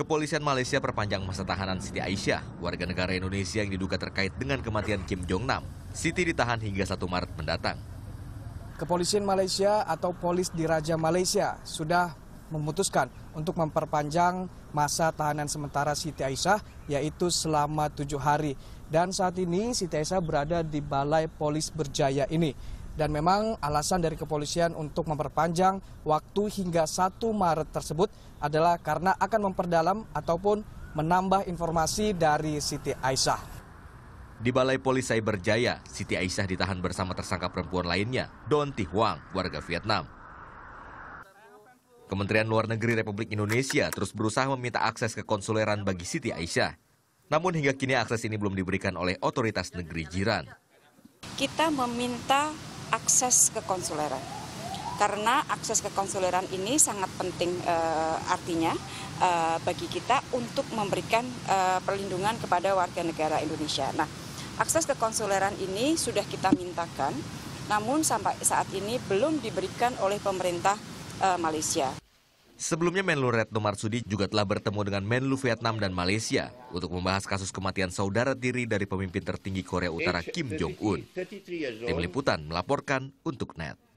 Kepolisian Malaysia perpanjang masa tahanan Siti Aisyah, warga negara Indonesia yang diduga terkait dengan kematian Kim Jong Nam. Siti ditahan hingga 1 Maret mendatang. Kepolisian Malaysia atau Polis Diraja Malaysia sudah memutuskan untuk memperpanjang masa tahanan sementara Siti Aisyah yaitu selama tujuh hari. Dan saat ini Siti Aisyah berada di Balai Polis Berjaya ini. Dan memang alasan dari kepolisian untuk memperpanjang waktu hingga 1 Maret tersebut adalah karena akan memperdalam ataupun menambah informasi dari Siti Aisyah. Di Balai Polis Cyber Jaya, Siti Aisyah ditahan bersama tersangka perempuan lainnya, Don Ti Huang, warga Vietnam. Kementerian Luar Negeri Republik Indonesia terus berusaha meminta akses ke konsuleran bagi Siti Aisyah. Namun hingga kini akses ini belum diberikan oleh otoritas negeri jiran. Kita meminta akses ke konsuleran. Karena akses ke konsuleran ini sangat penting e, artinya e, bagi kita untuk memberikan e, perlindungan kepada warga negara Indonesia. Nah, akses ke konsuleran ini sudah kita mintakan, namun sampai saat ini belum diberikan oleh pemerintah e, Malaysia. Sebelumnya Menlu Retno Marsudi juga telah bertemu dengan Menlu Vietnam dan Malaysia untuk membahas kasus kematian saudara tiri dari pemimpin tertinggi Korea Utara Kim Jong-un. Tim Liputan melaporkan untuk NET.